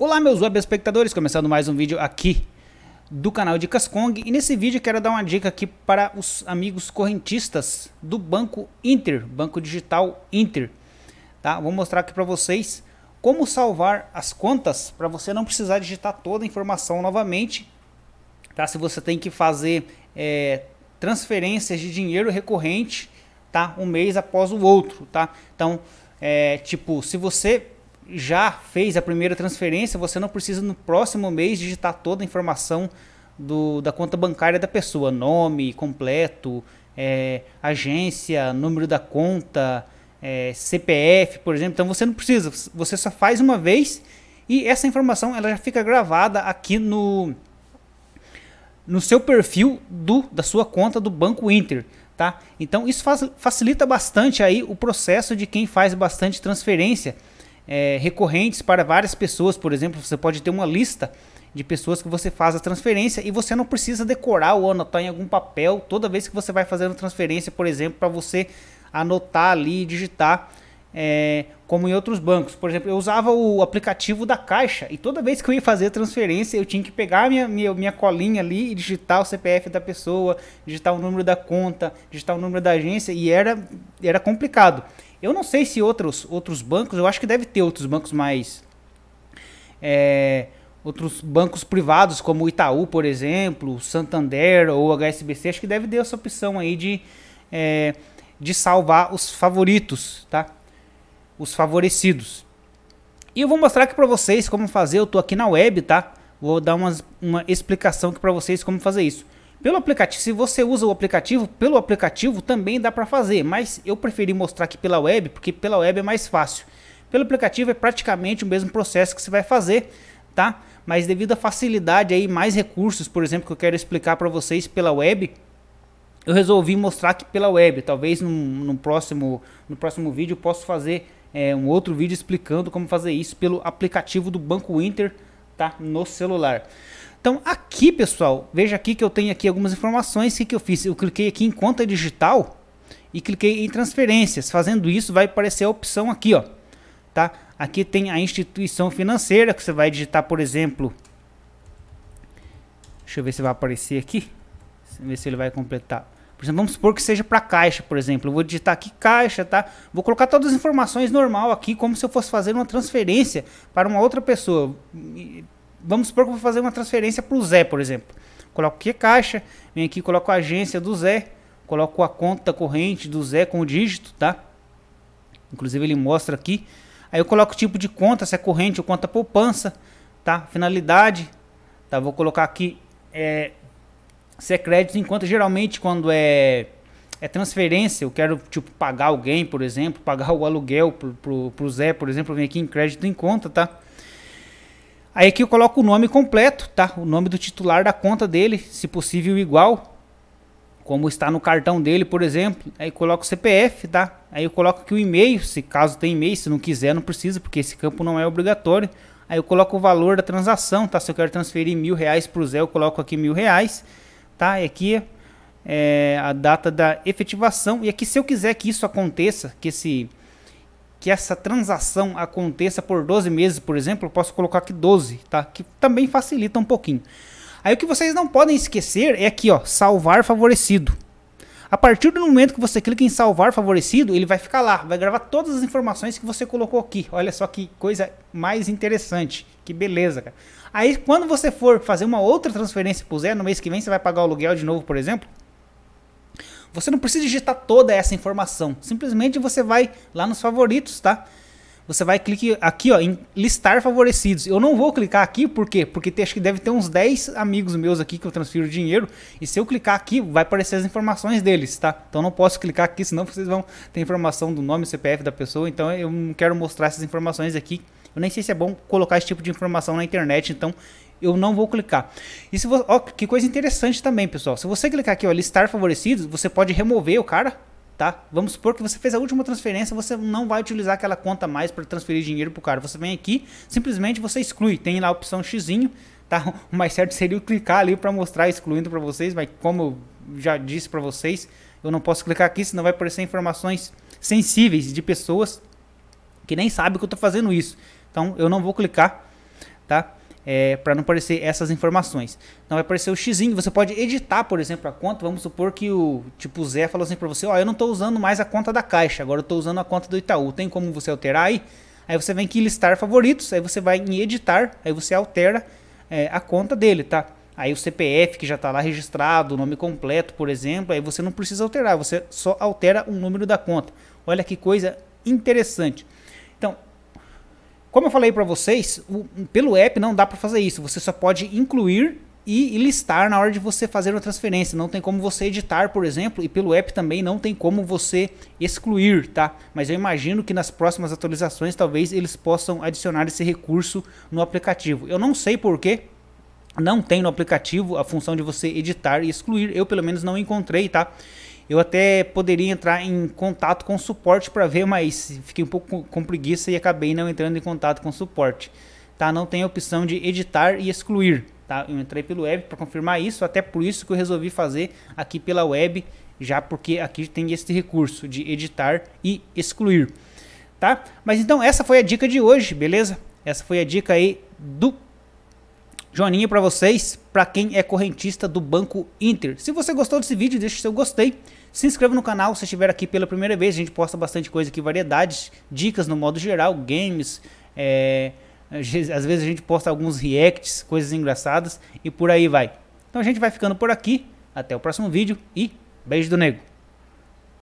Olá meus web espectadores, começando mais um vídeo aqui do canal Dicas Kong e nesse vídeo quero dar uma dica aqui para os amigos correntistas do Banco Inter, Banco Digital Inter. Tá? Vou mostrar aqui para vocês como salvar as contas para você não precisar digitar toda a informação novamente. Tá? Se você tem que fazer é, transferências de dinheiro recorrente tá? um mês após o outro. Tá? Então, é, tipo, se você já fez a primeira transferência, você não precisa no próximo mês digitar toda a informação do, da conta bancária da pessoa, nome completo, é, agência, número da conta, é, CPF, por exemplo. Então você não precisa, você só faz uma vez e essa informação ela já fica gravada aqui no no seu perfil do da sua conta do Banco Inter, tá? Então isso faz, facilita bastante aí o processo de quem faz bastante transferência é, recorrentes para várias pessoas. Por exemplo, você pode ter uma lista de pessoas que você faz a transferência e você não precisa decorar ou anotar em algum papel toda vez que você vai fazendo transferência, por exemplo, para você anotar ali e digitar. É, como em outros bancos. Por exemplo, eu usava o aplicativo da Caixa e toda vez que eu ia fazer transferência, eu tinha que pegar minha, minha, minha colinha ali e digitar o CPF da pessoa, digitar o número da conta, digitar o número da agência e era, era complicado. Eu não sei se outros, outros bancos, eu acho que deve ter outros bancos mais. É, outros bancos privados, como o Itaú, por exemplo, Santander ou HSBC, acho que deve ter essa opção aí de, é, de salvar os favoritos, tá? Os favorecidos. E eu vou mostrar aqui para vocês como fazer. Eu tô aqui na web, tá? Vou dar uma, uma explicação aqui para vocês como fazer isso. Pelo aplicativo, se você usa o aplicativo, pelo aplicativo também dá para fazer, mas eu preferi mostrar aqui pela web, porque pela web é mais fácil. Pelo aplicativo é praticamente o mesmo processo que você vai fazer, tá? Mas devido à facilidade aí, mais recursos, por exemplo, que eu quero explicar para vocês pela web, eu resolvi mostrar aqui pela web. Talvez no, no próximo, no próximo vídeo eu possa fazer é, um outro vídeo explicando como fazer isso pelo aplicativo do Banco Inter, tá? No celular. Então aqui, pessoal, veja aqui que eu tenho aqui algumas informações. O que, que eu fiz? Eu cliquei aqui em conta digital e cliquei em transferências. Fazendo isso, vai aparecer a opção aqui, ó. Tá? Aqui tem a instituição financeira, que você vai digitar, por exemplo... Deixa eu ver se vai aparecer aqui. Deixa eu ver se ele vai completar. Por exemplo, vamos supor que seja para caixa, por exemplo. Eu vou digitar aqui caixa, tá? Vou colocar todas as informações normal aqui, como se eu fosse fazer uma transferência para uma outra pessoa vamos supor que eu vou fazer uma transferência para o Zé, por exemplo. Coloco aqui caixa, vem aqui, coloco a agência do Zé, coloco a conta corrente do Zé com o dígito, tá? Inclusive ele mostra aqui. Aí eu coloco o tipo de conta, se é corrente ou conta poupança, tá? Finalidade, tá? Vou colocar aqui é, se é crédito, enquanto geralmente quando é, é transferência, eu quero tipo pagar alguém, por exemplo, pagar o aluguel pro, pro, pro Zé, por exemplo, vem aqui em crédito em conta, tá? Aí aqui eu coloco o nome completo, tá? O nome do titular da conta dele, se possível igual, como está no cartão dele, por exemplo. Aí coloco o CPF, tá? Aí eu coloco aqui o e-mail, se caso tem e-mail, se não quiser não precisa, porque esse campo não é obrigatório. Aí eu coloco o valor da transação, tá? Se eu quero transferir mil reais para o Zé, eu coloco aqui mil reais, tá? E aqui é a data da efetivação. E aqui se eu quiser que isso aconteça, que esse que essa transação aconteça por 12 meses, por exemplo, eu posso colocar aqui 12, tá? Que também facilita um pouquinho. Aí o que vocês não podem esquecer é aqui, ó, salvar favorecido. A partir do momento que você clica em salvar favorecido, ele vai ficar lá, vai gravar todas as informações que você colocou aqui. Olha só que coisa mais interessante, que beleza, cara. Aí quando você for fazer uma outra transferência para o Zé no mês que vem, você vai pagar o aluguel de novo, por exemplo, você não precisa digitar toda essa informação. Simplesmente você vai lá nos favoritos, tá? Você vai clicar aqui ó, em listar favorecidos. Eu não vou clicar aqui, por quê? Porque tem, acho que deve ter uns 10 amigos meus aqui que eu transfiro dinheiro. E se eu clicar aqui, vai aparecer as informações deles, tá? Então não posso clicar aqui, senão vocês vão ter informação do nome, CPF da pessoa. Então eu não quero mostrar essas informações aqui. Eu nem sei se é bom colocar esse tipo de informação na internet, então eu não vou clicar. E se você, ó, que coisa interessante também, pessoal. Se você clicar aqui, ó, listar favorecidos, você pode remover o cara, tá? Vamos supor que você fez a última transferência, você não vai utilizar aquela conta mais para transferir dinheiro pro cara. Você vem aqui, simplesmente você exclui, tem lá a opção xinho, tá? O mais certo seria eu clicar ali para mostrar excluindo para vocês, mas como eu já disse para vocês, eu não posso clicar aqui, senão vai aparecer informações sensíveis de pessoas que nem sabem que eu estou fazendo isso. Então eu não vou clicar, tá? é, para não aparecer essas informações. não vai aparecer o X, você pode editar, por exemplo, a conta. Vamos supor que o tipo Zé falou assim para você, ó, oh, eu não estou usando mais a conta da Caixa, agora eu estou usando a conta do Itaú. Tem como você alterar aí? Aí você vem aqui em listar favoritos, aí você vai em editar, aí você altera é, a conta dele, tá? Aí o CPF que já está lá registrado, o nome completo, por exemplo, aí você não precisa alterar, você só altera o número da conta. Olha que coisa interessante. Como eu falei para vocês, o, pelo app não dá para fazer isso. Você só pode incluir e listar na hora de você fazer uma transferência. Não tem como você editar, por exemplo, e pelo app também não tem como você excluir, tá? Mas eu imagino que nas próximas atualizações talvez eles possam adicionar esse recurso no aplicativo. Eu não sei porquê. Não tem no aplicativo a função de você editar e excluir. Eu, pelo menos, não encontrei, tá? Eu até poderia entrar em contato com suporte para ver, mas fiquei um pouco com preguiça e acabei não entrando em contato com suporte. Tá? Não tem a opção de editar e excluir. Tá? Eu entrei pelo web para confirmar isso, até por isso que eu resolvi fazer aqui pela web, já porque aqui tem esse recurso de editar e excluir. Tá? Mas então essa foi a dica de hoje, beleza? Essa foi a dica aí do Joinha para vocês, para quem é correntista do Banco Inter. Se você gostou desse vídeo, deixe seu gostei. Se inscreva no canal se estiver aqui pela primeira vez. A gente posta bastante coisa aqui, variedades, dicas no modo geral, games. É... Às vezes a gente posta alguns reacts, coisas engraçadas e por aí vai. Então a gente vai ficando por aqui. Até o próximo vídeo e beijo do nego.